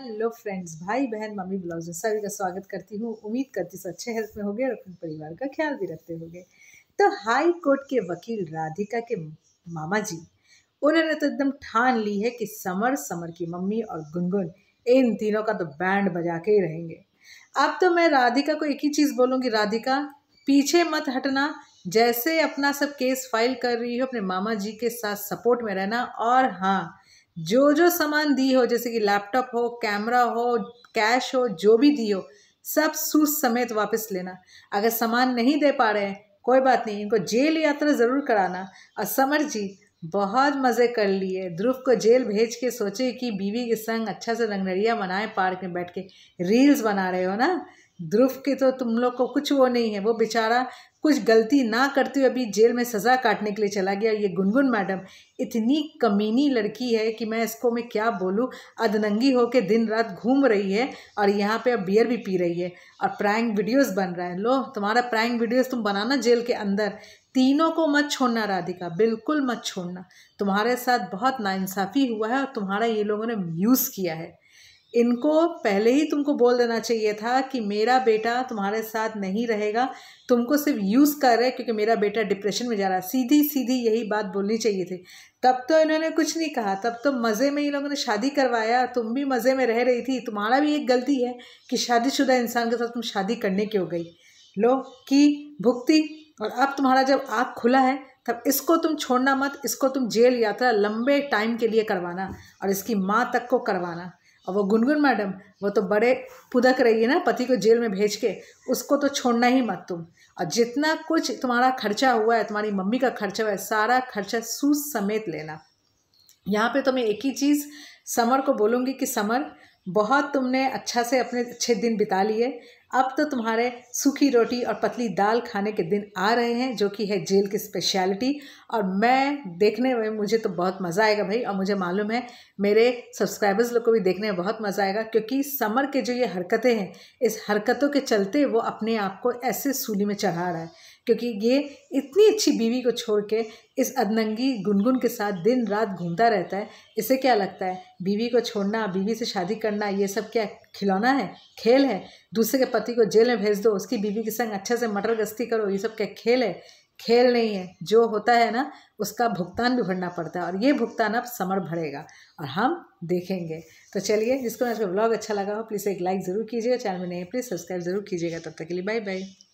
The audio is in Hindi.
हेलो फ्रेंड्स भाई बहन मम्मी ब्लाउज सभी का स्वागत करती हूँ उम्मीद करती हूँ अच्छे हेल्थ में होगे और अपने परिवार का ख्याल भी रखते होंगे तो हाई कोर्ट के वकील राधिका के मामा जी उन्होंने तो एकदम ठान ली है कि समर समर की मम्मी और गुनगुन इन तीनों का तो बैंड बजा के ही रहेंगे अब तो मैं राधिका को एक ही चीज़ बोलूँगी राधिका पीछे मत हटना जैसे अपना सब केस फाइल कर रही हो अपने मामा जी के साथ सपोर्ट में रहना और हाँ जो जो सामान दी हो जैसे कि लैपटॉप हो कैमरा हो कैश हो जो भी दी हो सब सूच समेत वापस लेना अगर सामान नहीं दे पा रहे हैं कोई बात नहीं इनको जेल यात्रा ज़रूर कराना और समर जी बहुत मज़े कर लिए ध्रुव को जेल भेज के सोचे कि बीवी के संग अच्छा से रंगनरिया बनाए पार्क में बैठ के रील्स बना रहे हो ना ध्रुव की तो तुम लोग को कुछ वो नहीं है वो बेचारा कुछ गलती ना करते हुए अभी जेल में सज़ा काटने के लिए चला गया ये गुनगुन मैडम इतनी कमीनी लड़की है कि मैं इसको मैं क्या बोलूँ अधनंगी के दिन रात घूम रही है और यहाँ पे अब बियर भी पी रही है और प्रैंक वीडियोस बन रहा है लो तुम्हारा प्रैंक वीडियोस तुम बनाना जेल के अंदर तीनों को मत छोड़ना राधिका बिल्कुल मत छोड़ना तुम्हारे साथ बहुत नाइंसाफ़ी हुआ है और तुम्हारा ये लोगों ने यूज़ किया है इनको पहले ही तुमको बोल देना चाहिए था कि मेरा बेटा तुम्हारे साथ नहीं रहेगा तुमको सिर्फ यूज़ कर रहे क्योंकि मेरा बेटा डिप्रेशन में जा रहा है सीधी सीधी यही बात बोलनी चाहिए थी तब तो इन्होंने कुछ नहीं कहा तब तो मज़े में इन लोगों ने शादी करवाया तुम भी मज़े में रह रही थी तुम्हारा भी एक गलती है कि शादीशुदा इंसान के साथ तुम शादी करने की हो गई लो की भुगती और अब तुम्हारा जब आँख खुला है तब इसको तुम छोड़ना मत इसको तुम जेल यात्रा लंबे टाइम के लिए करवाना और इसकी माँ तक को करवाना और वो गुनगुन मैडम वो तो बड़े पुदक रही है ना पति को जेल में भेज के उसको तो छोड़ना ही मत तुम और जितना कुछ तुम्हारा खर्चा हुआ है तुम्हारी मम्मी का खर्चा हुआ है सारा खर्चा सूद समेत लेना यहाँ पे तो मैं एक ही चीज़ समर को बोलूँगी कि समर बहुत तुमने अच्छा से अपने अच्छे दिन बिता लिए अब तो तुम्हारे सूखी रोटी और पतली दाल खाने के दिन आ रहे हैं जो कि है जेल की स्पेशलिटी और मैं देखने में मुझे तो बहुत मज़ा आएगा भाई और मुझे मालूम है मेरे सब्सक्राइबर्स लोग को भी देखने में बहुत मज़ा आएगा क्योंकि समर के जो ये हरकतें हैं इस हरकतों के चलते वो अपने आप को ऐसे सूली में चढ़ा रहा है क्योंकि ये इतनी अच्छी बीवी को छोड़ के इस अदनंगी गुनगुन के साथ दिन रात घूमता रहता है इसे क्या लगता है बीवी को छोड़ना बीवी से शादी करना ये सब क्या खिलौना है खेल है दूसरे के पति को जेल में भेज दो उसकी बीवी के संग अच्छे से मटर गस्ती करो ये सब क्या खेल है खेल नहीं है जो होता है ना उसका भुगतान भी भरना पड़ता है और ये भुगतान अब समर भरेगा और हम देखेंगे तो चलिए जिसको आज ब्लॉग अच्छा लगा हो प्लीज़ एक लाइक ज़रूर कीजिएगा चैनल में नहीं प्लीज़ सब्सक्राइब ज़रूर कीजिएगा तब तक के लिए बाय बाय